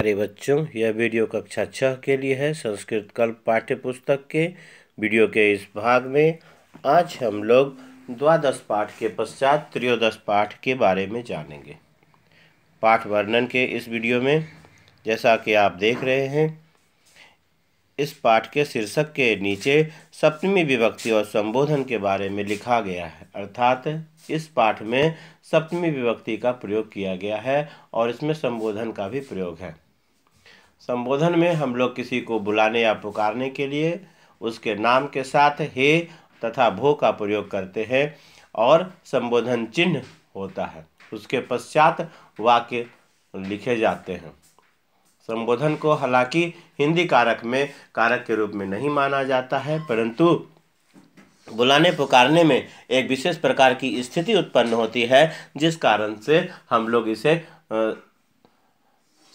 अरे बच्चों यह वीडियो कक्षा छः के लिए है संस्कृत कल्प पाठ्य पुस्तक के वीडियो के इस भाग में आज हम लोग द्वादश पाठ के पश्चात त्रयोदश पाठ के बारे में जानेंगे पाठ वर्णन के इस वीडियो में जैसा कि आप देख रहे हैं इस पाठ के शीर्षक के नीचे सप्तमी विभक्ति और संबोधन के बारे में लिखा गया है अर्थात इस पाठ में सप्तमी विभक्ति का प्रयोग किया गया है और इसमें संबोधन का भी प्रयोग है संबोधन में हम लोग किसी को बुलाने या पुकारने के लिए उसके नाम के साथ हे तथा भो का प्रयोग करते हैं और संबोधन चिन्ह होता है उसके पश्चात वाक्य लिखे जाते हैं संबोधन को हालांकि हिंदी कारक में कारक के रूप में नहीं माना जाता है परंतु बुलाने पुकारने में एक विशेष प्रकार की स्थिति उत्पन्न होती है जिस कारण से हम लोग इसे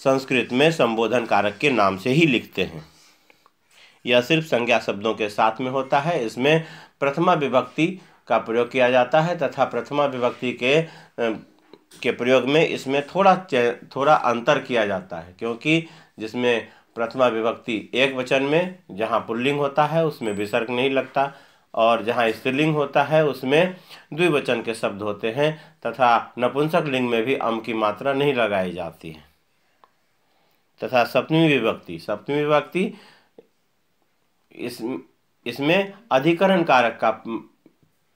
संस्कृत में संबोधन कारक के नाम से ही लिखते हैं यह सिर्फ संज्ञा शब्दों के साथ में होता है इसमें प्रथमा विभक्ति का प्रयोग किया जाता है तथा प्रथमा विभक्ति के के प्रयोग में इसमें थोड़ा थोड़ा अंतर किया जाता है क्योंकि जिसमें प्रथमा विभक्ति एक वचन में जहाँ पुल्लिंग होता है उसमें विसर्ग नहीं लगता और जहाँ स्त्रीलिंग होता है उसमें द्विवचन के शब्द होते हैं तथा नपुंसक लिंग में भी अम की मात्रा नहीं लगाई जाती है तथा सप्तमी विभक्ति सप्तमी विभक्ति इस इसमें अधिकरण कारक का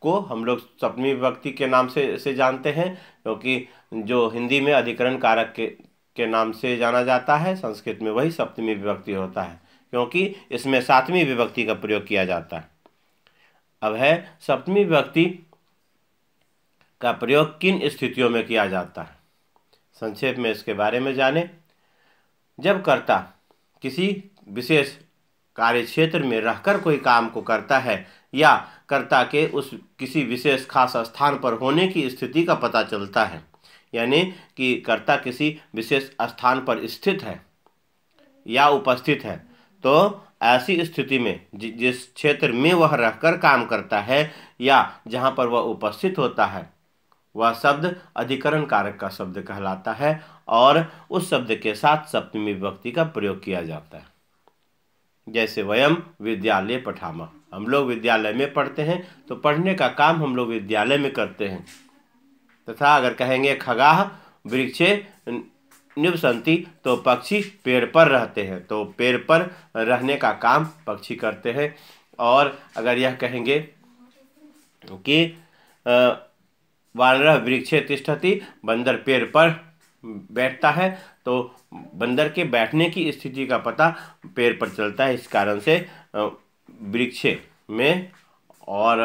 को हम लोग सप्तमी विभक्ति के नाम से से जानते हैं क्योंकि जो हिंदी में अधिकरण कारक के के नाम से जाना जाता है संस्कृत में वही सप्तमी विभक्ति होता है क्योंकि इसमें सातवीं विभक्ति का प्रयोग किया जाता है अब है सप्तमी विभक्ति का प्रयोग किन स्थितियों में किया जाता है संक्षेप में इसके बारे में जानें जब कर्ता किसी विशेष कार्य क्षेत्र में रहकर कोई काम को करता है या कर्ता के उस किसी विशेष खास स्थान पर होने की स्थिति का पता चलता है यानी कि कर्ता किसी विशेष स्थान पर स्थित है या उपस्थित है तो ऐसी स्थिति में जिस क्षेत्र में वह रहकर काम करता है या जहाँ पर वह उपस्थित होता है वह शब्द अधिकरण कारक का शब्द कहलाता है और उस शब्द के साथ सप्तमी विभक्ति का प्रयोग किया जाता है जैसे वयम विद्यालय पठामा हम लोग विद्यालय में पढ़ते हैं तो पढ़ने का काम हम लोग विद्यालय में करते हैं तथा अगर कहेंगे खगाह वृक्षे निवसंती तो पक्षी पेड़ पर रहते हैं तो पेड़ पर रहने का काम पक्षी करते हैं और अगर यह कहेंगे कि वानर वृक्षे तिष्ठती बंदर पेड़ पर बैठता है तो बंदर के बैठने की स्थिति का पता पेड़ पर चलता है इस कारण से वृक्ष में और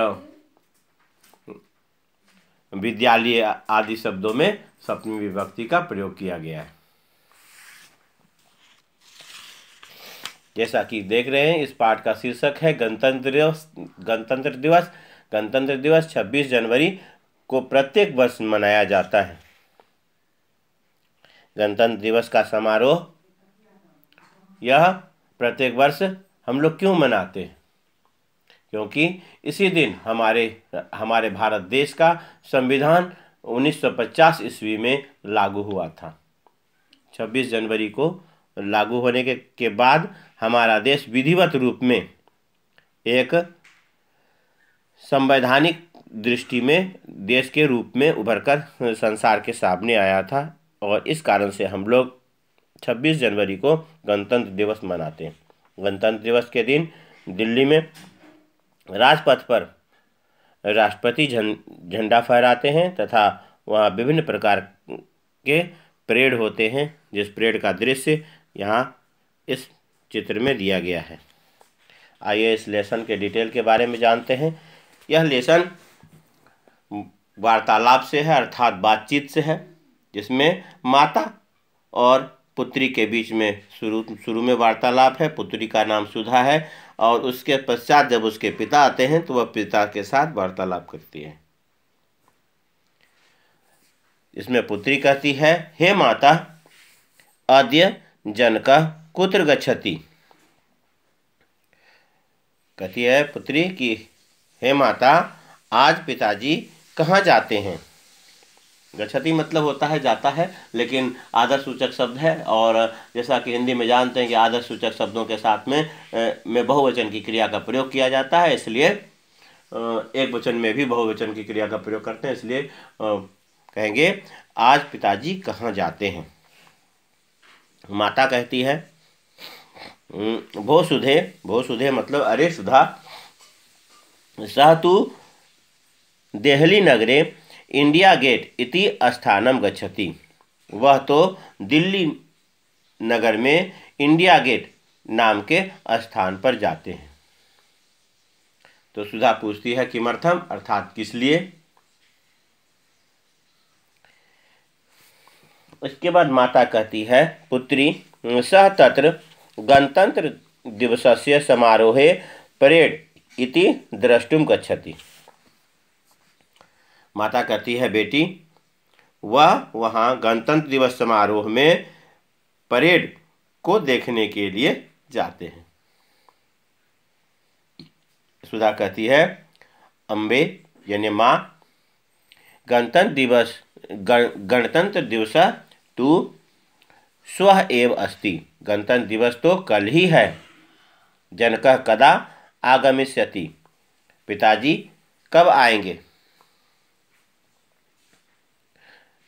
विद्यालय आदि शब्दों में सप्तमी विभक्ति का प्रयोग किया गया है जैसा कि देख रहे हैं इस पाठ का शीर्षक है गणतंत्र दिवस गणतंत्र दिवस गणतंत्र दिवस 26 जनवरी को प्रत्येक वर्ष मनाया जाता है गणतंत्र दिवस का समारोह यह प्रत्येक वर्ष हम लोग क्यों मनाते हैं क्योंकि इसी दिन हमारे हमारे भारत देश का संविधान 1950 ईस्वी में लागू हुआ था 26 जनवरी को लागू होने के, के बाद हमारा देश विधिवत रूप में एक संवैधानिक दृष्टि में देश के रूप में उभर कर संसार के सामने आया था और इस कारण से हम लोग 26 जनवरी को गणतंत्र दिवस मनाते हैं गणतंत्र दिवस के दिन दिल्ली में राजपथ पर राष्ट्रपति झंडा जन, फहराते हैं तथा वहाँ विभिन्न प्रकार के परेड होते हैं जिस परेड का दृश्य यहाँ इस चित्र में दिया गया है आइए इस लेसन के डिटेल के बारे में जानते हैं यह लेसन वार्तालाप से है अर्थात बातचीत से है जिसमें माता और पुत्री के बीच में शुरू शुरू में वार्तालाप है पुत्री का नाम सुधा है और उसके पश्चात जब उसके पिता आते हैं तो वह पिता के साथ वार्तालाप करती है इसमें पुत्री कहती है हे माता आद्य जनक कुत्र गच्छति कहती है पुत्री कि हे माता आज पिताजी कहाँ जाते हैं गच्छति मतलब होता है जाता है लेकिन आदर सूचक शब्द है और जैसा कि हिंदी में जानते हैं कि आदर सूचक शब्दों के साथ में में बहुवचन की क्रिया का प्रयोग किया जाता है इसलिए एक वचन में भी बहुवचन की क्रिया का प्रयोग करते हैं इसलिए कहेंगे आज पिताजी कहाँ जाते हैं माता कहती है भो सुधे भो सुधे मतलब अरे सुधा सह तू देहली नगरे इंडिया गेट इति स्थानम गच्छति वह तो दिल्ली नगर में इंडिया गेट नाम के स्थान पर जाते हैं तो सुधा पूछती है किमर्थम अर्थात किस लिए उसके बाद माता कहती है पुत्री सह तत्र गणतंत्र दिवस से समारोह परेड इति द्रष्टुम गच्छति माता कहती है बेटी वह वहाँ गणतंत्र दिवस समारोह में परेड को देखने के लिए जाते हैं सुधा कहती है अम्बे यानी माँ गणतंत्र दिवस गणतंत्र दिवस तू स्व एव अस्ति गणतंत्र दिवस तो कल ही है जनक कदा आगमिष्यति पिताजी कब आएंगे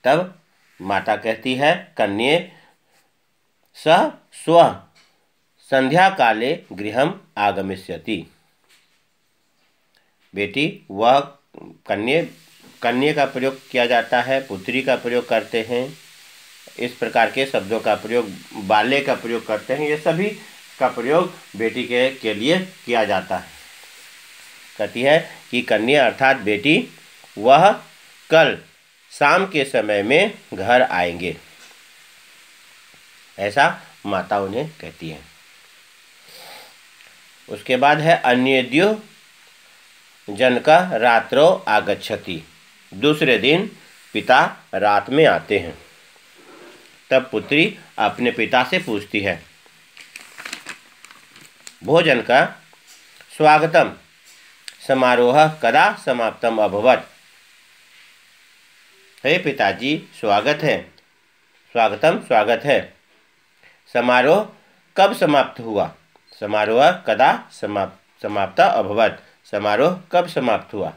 तब माता कहती है कन्ये सह स्व काले गृह आगमिष्यति बेटी वह कन्ये कन्ये का प्रयोग किया जाता है पुत्री का प्रयोग करते हैं इस प्रकार के शब्दों का प्रयोग बाले का प्रयोग करते हैं ये सभी का प्रयोग बेटी के के लिए किया जाता है कहती है कि कन्या अर्थात बेटी वह कल शाम के समय में घर आएंगे ऐसा माता उन्हें कहती है उसके बाद है अन्य दियो जन का रात्रो आगछति दूसरे दिन पिता रात में आते हैं तब पुत्री अपने पिता से पूछती है भोजन का स्वागतम समारोह कदा समाप्तम अभवत हे पिताजी स्वागत है स्वागतम स्वागत है समारोह कब समाप्त हुआ समारोह कदा समाप्त समाप्त अभवत समारोह कब समाप्त हुआ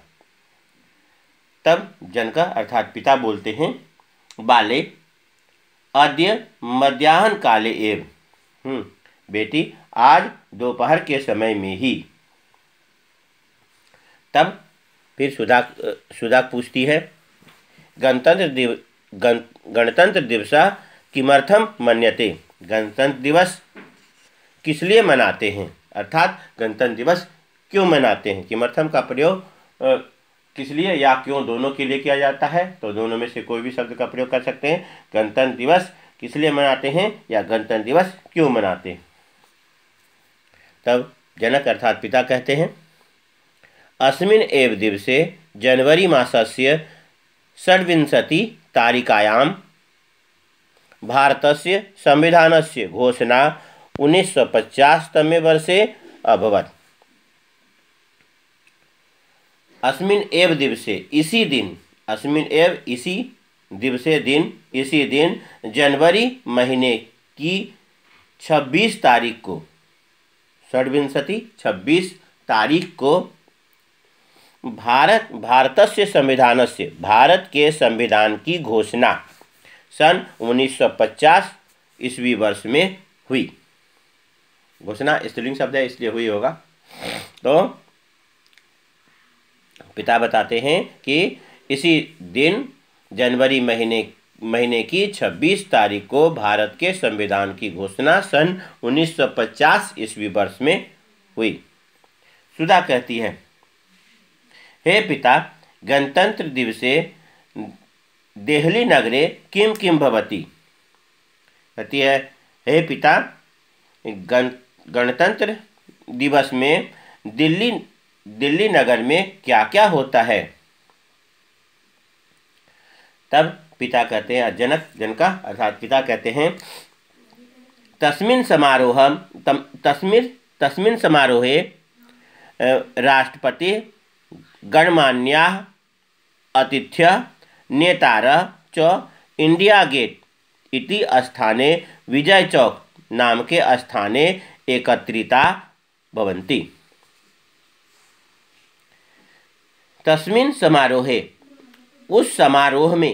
तब जनक अर्थात पिता बोलते हैं बाले अद्य मध्याह्न काले एव हम्म, बेटी आज दोपहर के समय में ही तब फिर सुधा सुधा पूछती है गणतंत्र दिव गण गणतंत्र दिवस किमर्थम मन्यते गणतंत्र दिवस किस लिए मनाते हैं अर्थात गणतंत्र दिवस क्यों मनाते हैं किमर्थम का प्रयोग किस लिए या क्यों दोनों के लिए किया जाता है तो दोनों में से कोई भी शब्द का प्रयोग कर सकते हैं गणतंत्र दिवस किस लिए मनाते हैं या गणतंत्र दिवस क्यों मनाते हैं तब जनक अर्थात पिता कहते हैं अस्मिन एव दिवसे जनवरी मासस्य षड्विंशति तारिकायां भारतस्य संविधानस्य घोषणा उन्नीस सौ तमे वर्षे अभवत अस्मिन् एव दिवसे इसी दिन अस्मिन् एव इसी दिवसे दिन इसी दिन जनवरी महीने की 26 तारीख को षड्विंशति 26 तारीख को भारत भारतस्य संविधानस्य भारत के संविधान की घोषणा सन 1950 ईस्वी वर्ष में हुई घोषणा स्त्रीलिंग शब्द है इसलिए हुई होगा तो पिता बताते हैं कि इसी दिन जनवरी महीने महीने की 26 तारीख को भारत के संविधान की घोषणा सन 1950 ईस्वी वर्ष में हुई सुधा कहती है हे पिता गणतंत्र दिवसे देहली नगरे किम किम भवती कहती है हे पिता गण गणतंत्र दिवस में दिल्ली दिल्ली नगर में क्या क्या होता है तब पिता कहते हैं जनक जनका अर्थात पिता कहते हैं तस्मिन समारोह तस्मिन तस्मिन समारोहे राष्ट्रपति गणमान्या अतिथ्य नेतार च इंडिया गेट इति स्थाने विजय चौक नाम के स्थाने एकत्रिता भवन्ति तस्मिन् समारोहे उस समारोह में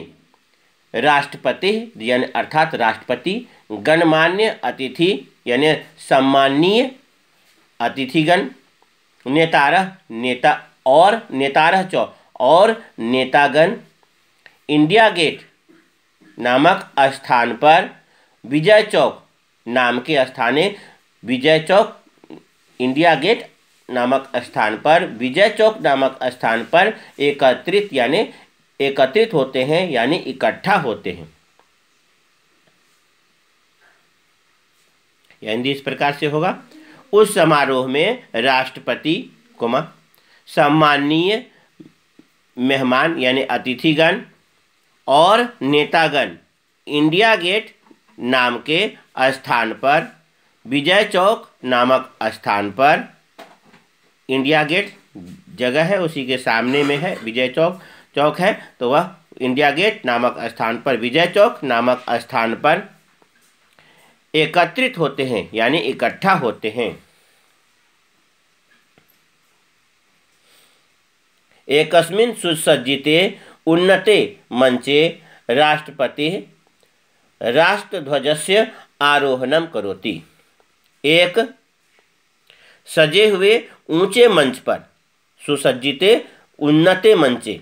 राष्ट्रपति यानी अर्थात राष्ट्रपति गणमान्य अतिथि यानी सम्माननीय अतिथिगण नेतारह नेता और नेतारह चौक और नेतागन इंडिया गेट नामक स्थान पर विजय चौक नाम के स्थान विजय चौक इंडिया गेट नामक स्थान पर विजय चौक नामक स्थान पर एकत्रित यानी एकत्रित होते हैं यानी इकट्ठा होते हैं यानी इस प्रकार से होगा उस समारोह में राष्ट्रपति कुमार सम्माननीय मेहमान यानी अतिथिगण और नेतागण इंडिया गेट नाम के स्थान पर विजय चौक नामक स्थान पर इंडिया गेट जगह है उसी के सामने में है विजय चौक चौक है तो वह इंडिया गेट नामक स्थान पर विजय चौक नामक स्थान पर एकत्रित होते हैं यानी इकट्ठा होते हैं एक सुसज्जित उन्नते मंचे राष्ट्रपति राष्ट्रध्वज से आरोहण करोती एक सजे हुए ऊंचे मंच पर सुसज्जित उन्नते मंचे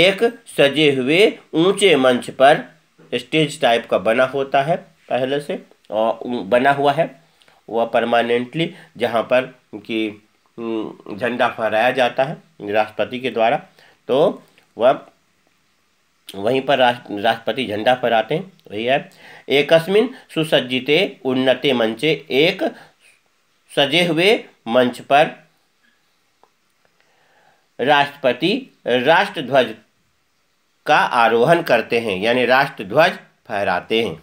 एक सजे हुए ऊंचे मंच पर स्टेज टाइप का बना होता है पहले से और बना हुआ है वह परमानेंटली जहाँ पर कि हम्म, झंडा फहराया जाता है राष्ट्रपति के द्वारा तो वह वहीं पर राष्ट्रपति झंडा फहराते हैं वही है एकस्मिन सुसज्जित उन्नते मंचे एक सजे हुए मंच पर राष्ट्रपति राष्ट्रध्वज का आरोहण करते हैं यानी राष्ट्रध्वज फहराते हैं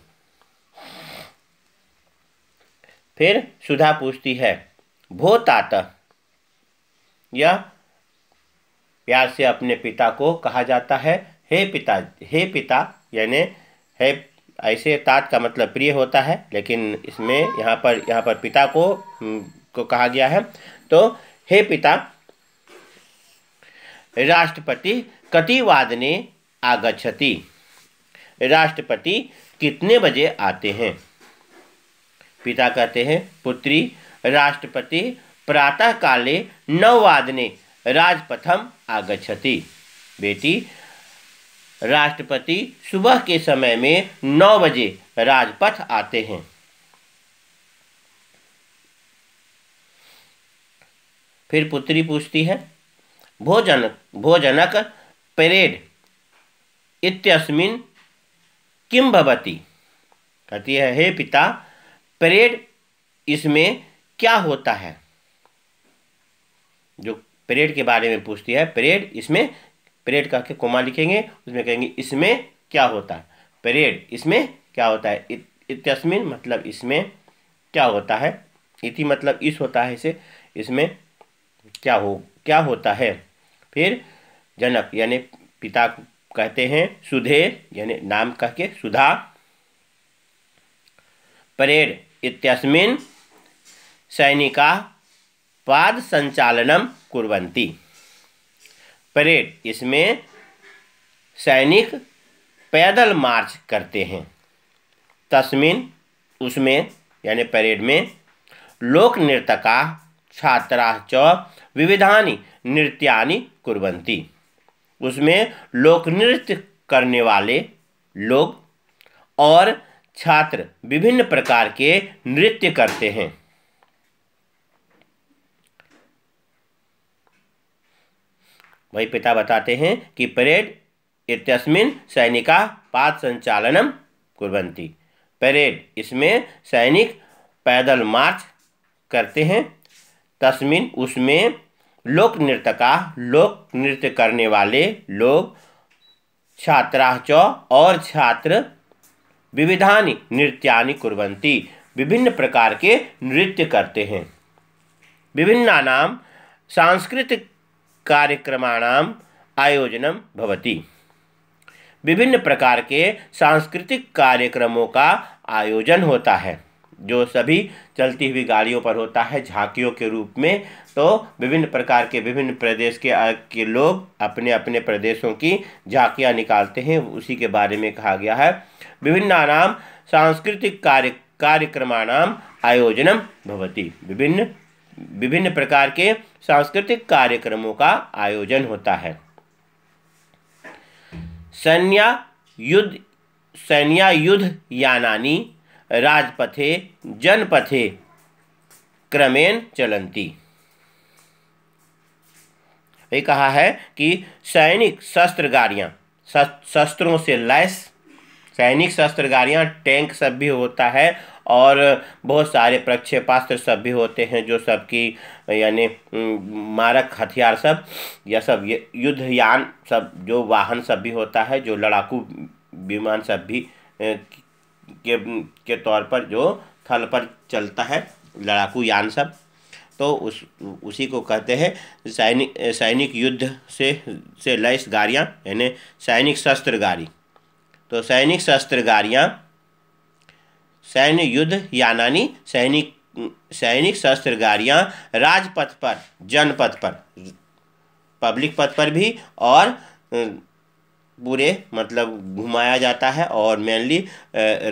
फिर सुधा पूछती है भो ताता या प्यार से अपने पिता को कहा जाता है हे पिता हे पिता यानी हे ऐसे तात का मतलब प्रिय होता है लेकिन इसमें यहाँ पर यहाँ पर पिता को को कहा गया है तो हे पिता राष्ट्रपति कति वादने आगछति राष्ट्रपति कितने बजे आते हैं पिता कहते हैं पुत्री राष्ट्रपति नौ नववादने राजपथम आगछति बेटी राष्ट्रपति सुबह के समय में नौ बजे राजपथ आते हैं फिर पुत्री पूछती है भोजन भोजनक परेड इत्यस्मिन किम भवती कहती है हे पिता परेड इसमें क्या होता है जो परेड के बारे में पूछती है परेड इसमें परेड कह के कोमा लिखेंगे उसमें कहेंगे इसमें क्या होता है परेड इसमें क्या होता है इतस्मिन मतलब इसमें क्या होता है इति मतलब इस होता है इसे इसमें क्या हो क्या होता है फिर जनक यानी पिता कहते हैं सुधे यानी नाम कह के सुधा परेड इत्यस्मिन सैनिका संचालनम कुरंती परेड इसमें सैनिक पैदल मार्च करते हैं तस्मिन उसमें यानी परेड में लोक नृतका छात्रा च विविधानी नृत्यानि कुरंती उसमें लोक नृत्य करने वाले लोग और छात्र विभिन्न प्रकार के नृत्य करते हैं वही पिता बताते हैं कि परेड इतस्मिन सैनिका पाद संचालनम कुरंती परेड इसमें सैनिक पैदल मार्च करते हैं तस्मिन उसमें लोक नृत्यका लोक नृत्य करने वाले लोग छात्राच और छात्र विविधानि नृत्यानि कुरंती विभिन्न प्रकार के नृत्य करते हैं विभिन्ना नाम सांस्कृतिक कार्यक्रमाणाम आयोजनम भवती विभिन्न प्रकार के सांस्कृतिक कार्यक्रमों का आयोजन होता है जो सभी चलती हुई गाड़ियों पर होता है झांकियों के रूप में तो विभिन्न प्रकार के विभिन्न प्रदेश के, के लोग अपने अपने प्रदेशों की झांकियां निकालते हैं उसी के बारे में कहा गया है विभिन्न नाम सांस्कृतिक कार्य कार्यक्रमाणाम आयोजनम भवती विभिन्न विभिन्न प्रकार के सांस्कृतिक कार्यक्रमों का आयोजन होता है सैन्य युद्ध सैन्य युद्ध यानानी राजपथे जनपथे क्रमेण चलंती ये कहा है कि सैनिक शस्त्र गाड़ियां शस्त्रों से लैस सैनिक शस्त्र गाड़ियां टैंक सब भी होता है और बहुत सारे प्रक्षेपास्त्र सब भी होते हैं जो सबकी यानी मारक हथियार सब यह सब ये सब जो वाहन सब भी होता है जो लड़ाकू विमान सब भी के के तौर पर जो थल पर चलता है लड़ाकू यान सब तो उस उसी को कहते हैं सैनिक सैनिक युद्ध से से लैस गाड़ियाँ यानी सैनिक शस्त्र गाड़ी तो सैनिक शस्त्र गाड़ियाँ सैन्य युद्ध यानानी सैनिक सैनिक शस्त्र गाड़ियाँ राजपथ पर जनपथ पर पब्लिक पथ पर भी और पूरे मतलब घुमाया जाता है और मेनली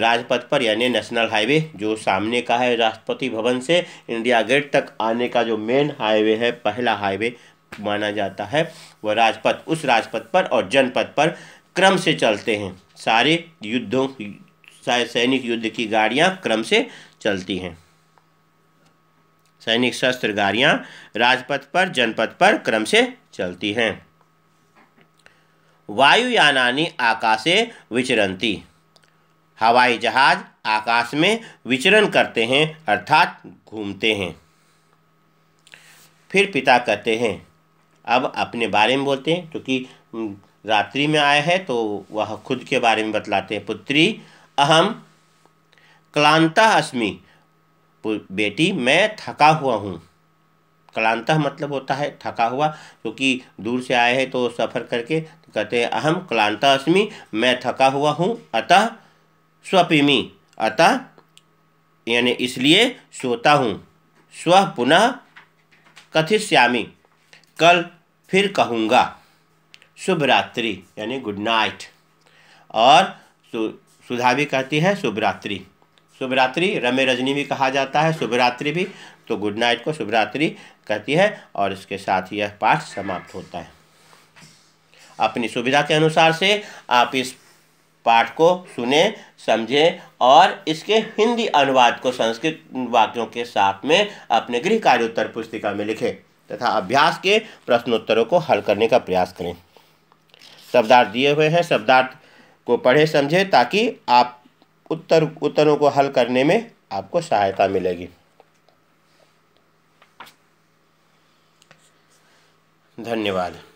राजपथ पर यानी नेशनल हाईवे जो सामने का है राष्ट्रपति भवन से इंडिया गेट तक आने का जो मेन हाईवे है पहला हाईवे माना जाता है वह राजपथ उस राजपथ पर और जनपथ पर क्रम से चलते हैं सारे युद्धों सैनिक युद्ध की गाड़ियां क्रम से चलती हैं सैनिक शस्त्र गाड़ियां राजपथ पर जनपथ पर क्रम से चलती हैं वायुयानानी आकाशे विचरंती हवाई जहाज आकाश में विचरण करते हैं अर्थात घूमते हैं फिर पिता कहते हैं अब अपने बारे में बोलते हैं क्योंकि रात्रि में आया है तो वह खुद के बारे में बतलाते हैं पुत्री अहम क्लांता अस्मि बेटी मैं थका हुआ हूँ क्लांता मतलब होता है थका हुआ क्योंकि दूर से आए हैं तो सफ़र करके तो कहते हैं अहम क्लांता अस्मि मैं थका हुआ हूँ अतः स्वपिमी अतः यानी इसलिए सोता हूँ स्व पुनः श्यामी कल फिर कहूँगा शुभ रात्रि यानी गुड नाइट और सुधा भी कहती है शुभरात्रि शुभरात्रि रमे रजनी भी कहा जाता है शुभरात्रि भी तो गुड नाइट को शुभरात्रि कहती है और इसके साथ यह पाठ समाप्त होता है अपनी सुविधा के अनुसार से आप इस पाठ को सुने समझें और इसके हिंदी अनुवाद को संस्कृत वाक्यों के साथ में अपने गृह कार्योत्तर पुस्तिका में लिखें तथा अभ्यास के प्रश्नोत्तरों को हल करने का प्रयास करें शब्दार्थ दिए हुए हैं शब्दार्थ को पढ़े समझे ताकि आप उत्तर उत्तरों को हल करने में आपको सहायता मिलेगी धन्यवाद